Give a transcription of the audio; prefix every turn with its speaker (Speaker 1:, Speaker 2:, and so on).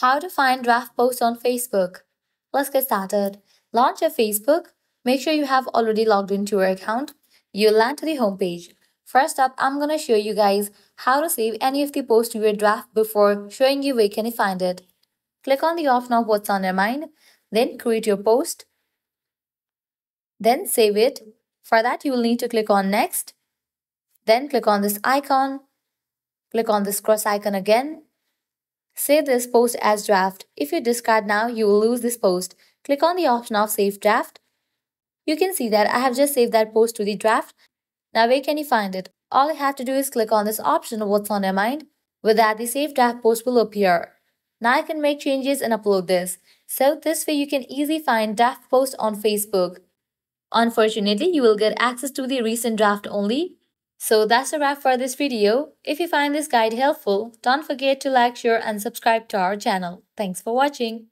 Speaker 1: How to find draft posts on Facebook. Let's get started. Launch your Facebook. Make sure you have already logged into your account. You'll land to the homepage. First up, I'm gonna show you guys how to save any of the posts to your draft before showing you where can you find it. Click on the option of what's on your mind, then create your post, then save it. For that, you will need to click on next, then click on this icon, click on this cross icon again, Save this post as draft. If you discard now, you will lose this post. Click on the option of Save Draft. You can see that I have just saved that post to the draft. Now where can you find it? All you have to do is click on this option what's on your mind. With that, the saved draft post will appear. Now I can make changes and upload this. So this way you can easily find draft posts on Facebook. Unfortunately, you will get access to the recent draft only. So that's a wrap for this video. If you find this guide helpful, don't forget to like, share and subscribe to our channel. Thanks for watching.